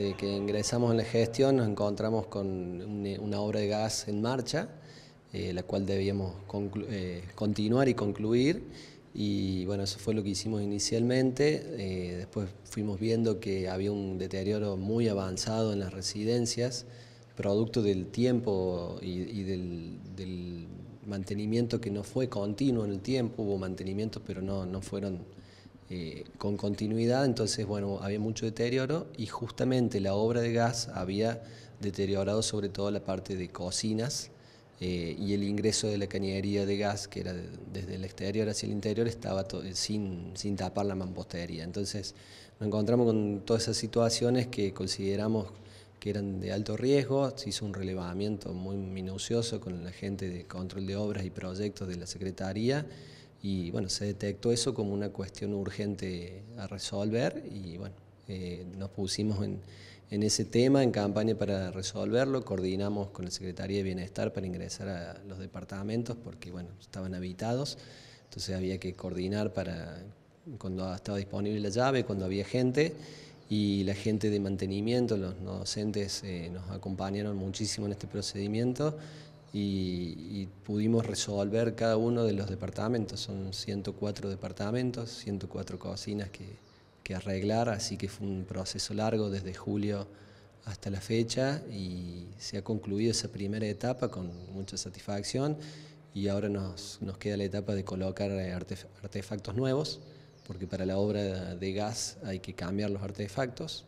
desde que ingresamos en la gestión nos encontramos con una obra de gas en marcha, eh, la cual debíamos eh, continuar y concluir. Y bueno, eso fue lo que hicimos inicialmente. Eh, después fuimos viendo que había un deterioro muy avanzado en las residencias, producto del tiempo y, del, mantenimiento que no fue continuo en el tiempo. Hubo mantenimiento pero no, no fueron eh, con continuidad, entonces bueno, había mucho deterioro y justamente la obra de gas había deteriorado sobre todo la parte de cocinas eh, y el ingreso de la cañería de gas, que era desde el exterior hacia el interior, estaba eh, sin, sin tapar la mampostería. Entonces nos encontramos con todas esas situaciones que consideramos que eran de alto riesgo, se hizo un relevamiento muy minucioso con la gente de control de obras y proyectos de la Secretaría y bueno, se detectó eso como una cuestión urgente a resolver y bueno, eh, nos pusimos en, ese tema, en campaña para resolverlo, coordinamos con la Secretaría de Bienestar para ingresar a los departamentos porque bueno, estaban habitados, entonces había que coordinar para cuando estaba disponible la llave, cuando había gente y la gente de mantenimiento, los docentes eh, nos acompañaron muchísimo en este procedimiento y, pudimos resolver cada uno de los departamentos. Son 104 departamentos, 104 cocinas que, arreglar, así que fue un proceso largo desde julio hasta la fecha y se ha concluido esa primera etapa con mucha satisfacción y ahora nos, queda la etapa de colocar eh, artefactos nuevos, porque para la obra de gas hay que cambiar los artefactos.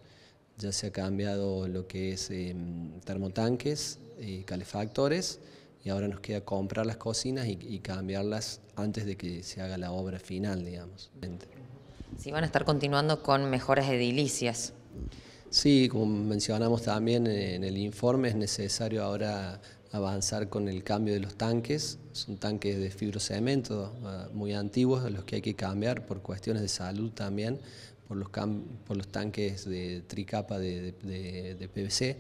Ya se ha cambiado lo que es em, termotanques, eh, calefactores, y ahora nos queda comprar las cocinas y, y, cambiarlas antes de que se haga la obra final, digamos. Sí, van a estar continuando con mejoras edilicias. Sí, como mencionamos también eh, en el informe, es necesario ahora avanzar con el cambio de los tanques. Son tanques de fibrocemento ah, muy antiguos, los que hay que cambiar por cuestiones de salud también, por los, por los tanques de tricapa de, PVC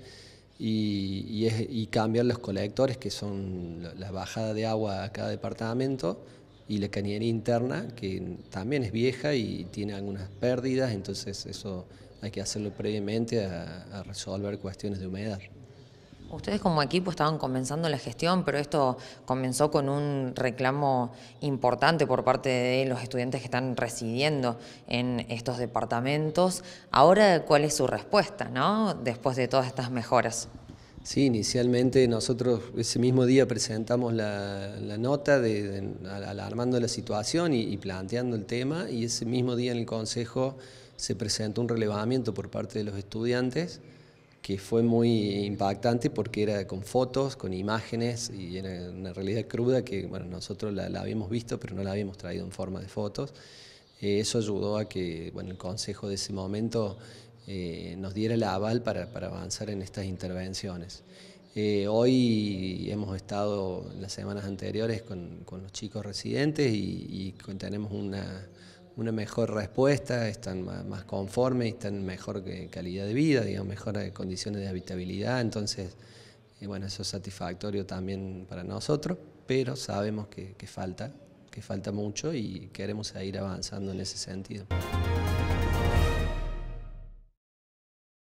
y, cambiar los colectores, que son la, bajada de agua a cada departamento y la cañería interna, que también es vieja y tiene algunas pérdidas, entonces eso hay que hacerlo previamente a resolver cuestiones de humedad. Ustedes como equipo estaban comenzando la gestión, pero esto comenzó con un reclamo importante por parte de los estudiantes que están residiendo en estos departamentos. Ahora, ¿cuál es su respuesta, no? Después de todas estas mejoras. Sí, inicialmente nosotros ese mismo día presentamos la, nota de, alarmando la situación y, y, planteando el tema y ese mismo día en el Consejo se presentó un relevamiento por parte de los estudiantes que fue muy impactante porque era con fotos, con imágenes y era una realidad cruda que nosotros la, habíamos visto pero no la habíamos traído en forma de fotos. Eh, eso ayudó a que bueno, el Consejo de ese momento eh, nos diera el aval para, avanzar en estas intervenciones. Eh, hoy hemos estado en las semanas anteriores con, los chicos residentes y tenemos una, una mejor respuesta, están más, conformes, están mejor que calidad de vida, digamos, mejores condiciones de habitabilidad, entonces, eh, bueno, eso es satisfactorio también para nosotros, pero sabemos que, que falta, que falta mucho y queremos seguir avanzando en ese sentido.